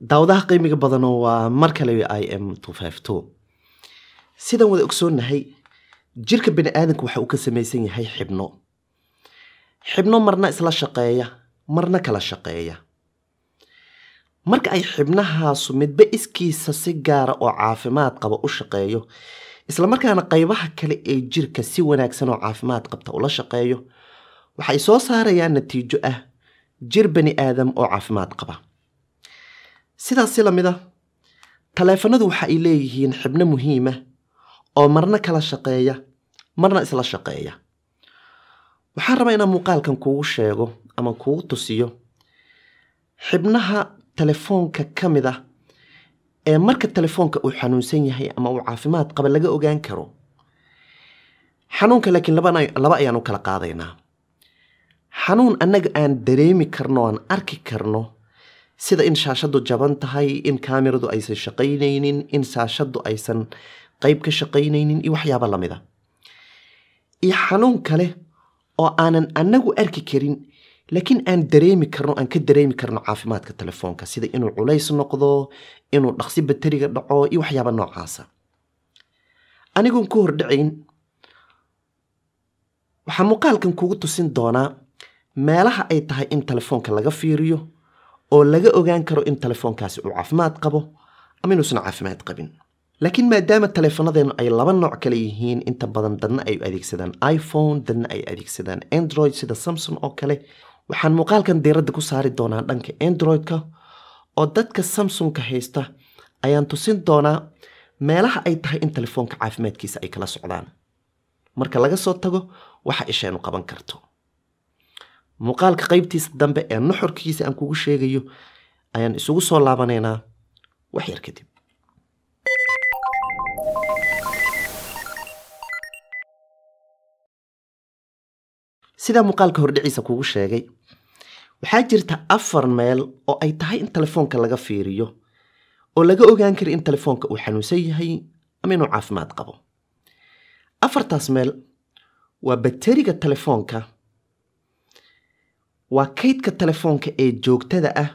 daawadaha qiimiga badanoo waa mar kale i m sidaan wada ogsoonnahay jirka bani aadamka waxa uu ka samaysan yahay xibno xibno marna isla shaqeeya marna kala shaqeeya marka ay xibnahaasu midba iskiisa si gaara oo caafimaad qaba u shaqeeyo islamarkaana qaybaha kale ee jirka si wanaagsan oo caafimaad qabta ula shaqeeyo waxay soo saarayaan natiijo ah jir bani aadam oo caafimaad qaba sidaasi la mid a ah. taleefanadu waxa ay leeyihiin xibno muhiima oo marna kala shaqeeya marna isla shaqeeya waxaan rabaa inaan muuqaalkan kuugu sheego ama kuugu tusiyo xibnaha telefoonka ka mid ah ee marka telefoonka uu xanuunsan yahay ama uu caafimaad qaba laga ogaan karo xanuunka laakiin laba ayaan u kala qaadaynaa xanuun annaga aan dareemi karno aan arki karno sida in shaashadu jaban tahay in kaamiradu aysan shaqaynaynin in shaashadu aysan qayb ka shaqaynaynin iyo waxyaaba la mid a ah. iyo xanuun kale oo aanan anagu arki karin laakiin aan dareemi karno aan ka dareemi karno caafimaadka telefoonka sida inuu culays noqdo inuu dhaqsi batariga dhaco iyo waxyaaba noocaasa anigoon ku hordhacayn waxaa muuqaalkan kugu tusin doonaa meelaha ay tahay in telefoonka laga fiiriyo oo laga ogaan karo in telefoonkaasi uu caafimaad qabo ama inuusan caafimaad qabin laakiin maadaama taleefanadeennu ay laba nooc kale yihiin inta badan dadna ay adeegsadaan iphone dadna ay adeegsadaan android sida samson oo kale waxaan muuqaalkan diiradda ku saari doonaa dhanka android-ka oo dadka samsunka haysta ayaan tusin doonaa meelaha ay tahay in telefoonka caafimaadkiisa ay kala socdaan marka laga soo tago waxa isheenu qaban karto muuqaalka qaybtiisa dambe ee nuxurkiisa aan kugu sheegayo ayaan isugu soo laabanaynaa wax yar kadib sidaa muuqaalka hordhiciisa kugu sheegay waxaa jirta afar meel oo ay tahay in telefoonka laga fiiriyo oo laga ogaan kara in telefoonka uu xanuunsan yahay ama inuu caafimaad qabo afartaas meel waa bakteriga telefoonka waa kaydka telefoonka ee joogtada ah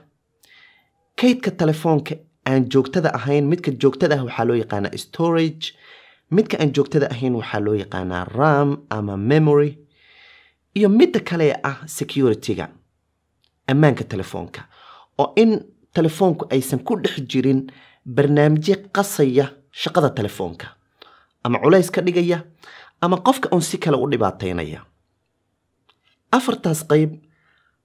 kaydka telefoonka aan joogtada ahayn midka joogtada ah waxaa loo yaqaanaa storage midka aan joogtada ahayn waxaa loo yaqaanaa ram ama memory iyo midda kale ah security ammaanka telefoonka oo in telefoonku aysan ku dhex jirin barnaamijyo qasaya shaqada telefoonka ama culays ka dhigaya ama qofka uun si kale u dhibaataynaya afartaas qayb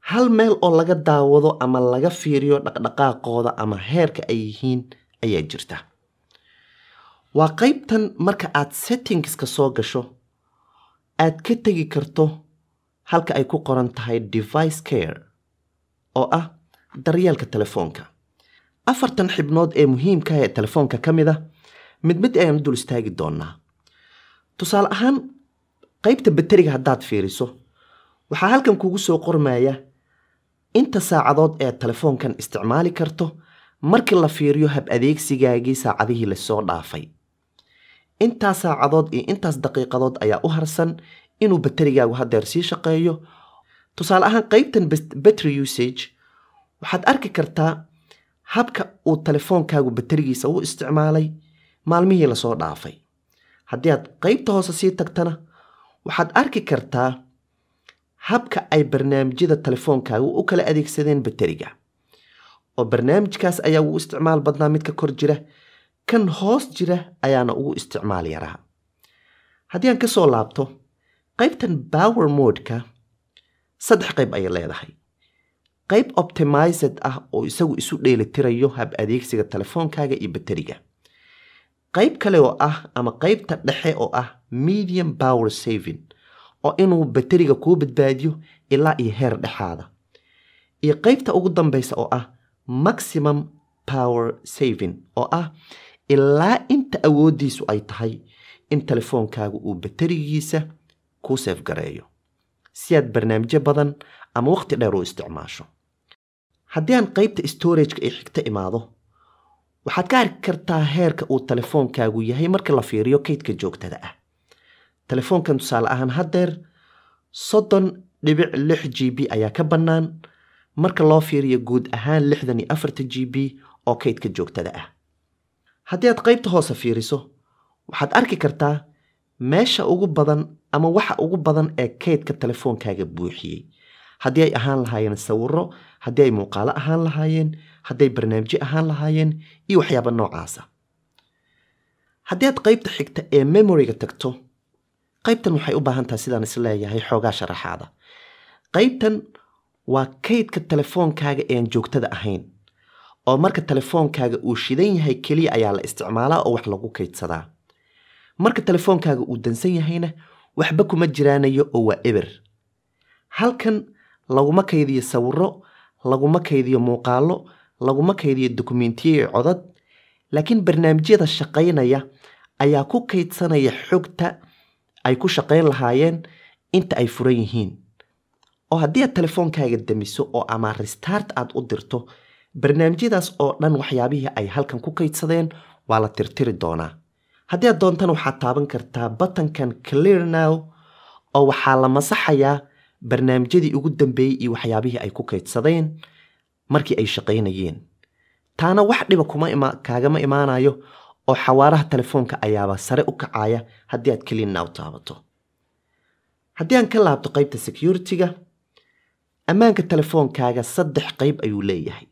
hal meel oo laga daawado ama laga fiiriyo dhaqdhaqaaqooda ama heerka ay yihiin ayaa jirta waa qaybtan marka aad settingska soo gasho aad ka tegi karto halka ay ku qoran tahay device care oo ah daryeelka telefoonka afartan xibnood ee muhiimkaah ee telefoonka ka mid a ah, mid mid ayaan dul istaagi doonnaa tusaale ahaan qaybta bateriga haddaad fiiriso waxaa halkan kuugu soo qormaya inta saacadood ee telefoonkan isticmaali karto markii la fiiriyo hab adeegsigaagii saacadihii lasoo dhaafay intaas saacadood iyo intaas daqiiqadood ayaa u harsan inuu batarigaagu haddeer sii shaqeeyo tusaale ahaan qeybtan battery usage waxaad arki kartaa habka uu telefoonkaagu batarigiisa u isticmaalay maalmihii lasoo dhaafay haddii aad qeybta hoose sii tagtana waxaad arki kartaa habka ay barnaamijyada telefoonkaga u kala adeegsadeen bateriga oo barnaamijkaas ayaa ugu isticmaal badnaa midka kor jira kan hoos jira ayaana ugu isticmaal yaraa haddii aan ka soo laabto qaybtan bower moodka saddex qayb ayay leedahay qayb optimized ah oo isagu isu dheelitirayo hab adeegsiga telefoonkaaga iyo bateriga qayb kale oo ah ama qaybta dhexe oo ah medium bower saving oo inuu bateriga kuu badbaadiyo ilaa iyo heer dhexaada iyo qaybta ugu dambaysa oo ah maximum power saving oo ah ilaa inta awooddiisu ay tahay in telefoonkaagu uu batarigiisa kuu seefgareeyo si aad barnaamijyo badan ama waqti dheer u isticmaasho haddii aan qaybta storageka ay xigto imaado waxaad ka arki kartaa heerka uu telefoonkaagu yahay marka la fiiriyo kaydka joogtada ah telefoonkan tusaale ahaan haddeer soddon dhibic lix g b ayaa ka bannaan marka loo fiiriyo guud ahaan lixdan iyo afarta g b oo kaydka joogtada ah haddii aad qaybta hoose fiiriso waxaad arki kartaa meesha ugu badan ama waxa ugu badan ee kaydka telefoonkaaga buuxiyey haddii ay ahaan lahaayeen sawiro haddii ay muuqaalo ahaan lahaayeen hadday barnaamijyo ahaan lahaayeen iyo waxyaaba noocaasa haddii aad qaybta xigta ee memoriga tagto qaybtan waxay u baahan tahay sidaan isleeyahay xoogaa sharaxaada qaybtan waa kaydka telefoonkaaga eean joogtada ahayn oo marka telefoonkaaga uu shidan yahay keliya ayaa la isticmaalaa oo wax lagu kaydsadaa marka telefoonkaaga uu dansan yahayna waxba kuma jiraanayo oo waa eber halkan laguma kaydiyo sawiro laguma kaydiyo muuqaallo laguma kaydiyo dukumentiye iyo codad laakiin barnaamijyada shaqaynaya ayaa ku kaydsanaya xogta ay ku shaqayn lahaayeen inta ay furan yihiin oo haddii aad telefoonkaaga demiso oo ama restart aad u dirto barnaamijyadaas oo dhan waxyaabihii ay halkan ku kaydsadeen waa la tirtiri doonaa haddii aad doontan waxaad taaban kartaa batankan clearnow oo waxaa la masaxayaa barnaamijyadii ugu dambeeyey iyo waxyaabihii ay ku kaydsadeen markii ay shaqaynayeen taana wax dhiba kuma kaagama imaanayo oo xawaaraha telefoonka ayaaba sare u kacaya haddii aad clean now taabato haddii aan ka laabto qaybta security ammaanka telefoonkaaga saddex qayb ayuu leeyahay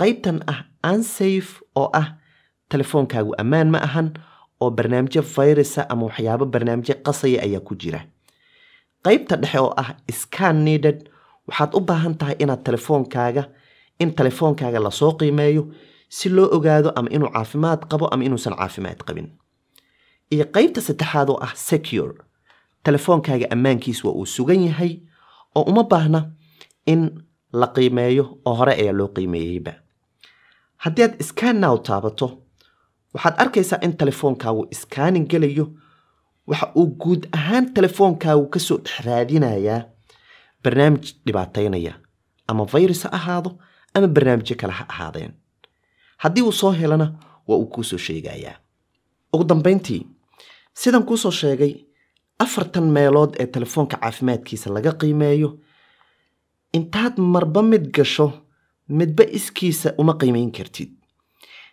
qaybtan ah unsafe oo ah telefoonkaagu ammaan ma ahan oo barnaamijyo virusa ama waxyaabo barnaamijyo qasaya ayaa ku jira qaybta dhexe oo ah scan needed waxaad u baahan tahay inaad telefoonkaaga in telefoonkaaga lasoo qiimeeyo si loo ogaado ama inuu caafimaad qabo ama inuusan caafimaad qabin iyo qaybta saddexaad oo ah secure telefoonkaaga ammaankiis waa uu sugan yahay oo uma baahna in la qiimeeyo oo hore ayaa loo qiimeeyeyba haddii aad scannow taabato waxaad arkaysaa in telefoonkaagu iskaanin gelayo waxa uu guud ahaan telefoonkaagu ka soo dhex raadinayaa barnaamij dhibaataynaya ama virus ha ahaado ama barnaamijyo kale ha ahaadeen haddii uu soo helana waa uu kuu soo sheegayaa ugu dambayntii sidan soo sheegay afartan meelood ee telefoonka caafimaadkiisa laga qiimeeyo intaad marba mid gasho midba iskiisa uma qiimeyn kartid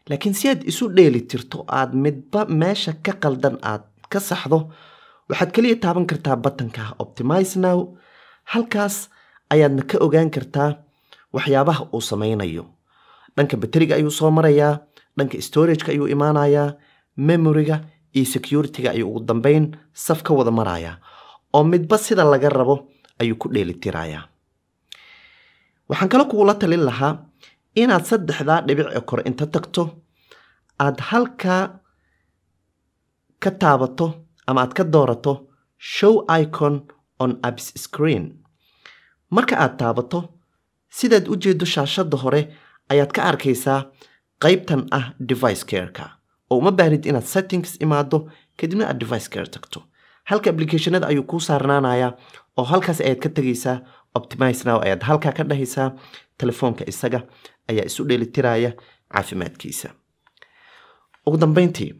laakiin si aad isu dheeli tirto aad midba meesha ka qaldan aad ka saxdo waxaad keliya taaban kartaa batanka optimise now halkaas ayaadna ka ogaan kartaa waxyaabaha uu samaynayo dhanka bateriga ayuu soo marayaa dhanka storageka ayuu imaanayaa memoriga iyo securityga ayuu ugu dambeyn saf ka wada marayaa oo midba sida laga rabo ayuu ku dheelitirayaa waxaan kale kugula talin lahaa inaad saddexdaa dhibic ee kore inta tagto aad halkaa ka taabato ama aad ka doorato show icon on abs screen marka aad taabato sidaad u jeeddo shaashadda hore ayaad ka arkaysaa qaybtan ah device care oo uma baahnid inaad settings imaado kadibna aad device care tagto halka applicationada ayuu kuu saarnaanayaa oo halkaas ayaad ka tegaysaa optimise now ayaad halkaa ka dhahaysaa telefoonka isaga ayaa isu dheelitiraya caafimaadkiisa ugu dambeyntii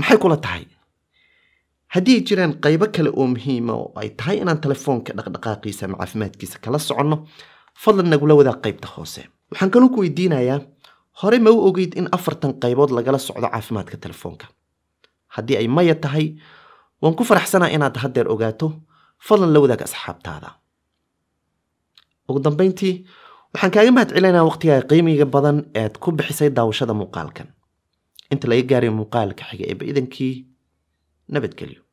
maxay kula tahay haddii jiraan qaybo kale oo muhiima ah oo ay tahay inaan telefoonka dhaqdhaqaaqiisa ama caafimaadkiisa kala soconno fadlan nagula wadaa qaybta hoose waxaan kaloo ku weydiinayaa horey ma u ogeyd in afartan qaybood lagala socdo caafimaadka telefoonka haddii ay maya tahay waan ku faraxsanaa inaad haddeer ogaato fadlan la wadaag asxaabtaada ugu dambayntii waxaan kaaga mahad celinaynaa qiimiga badan eed ku bixisay daawashada muuqaalkan inta laga gaaray muuqaalka xiga ee ba nabadgelyo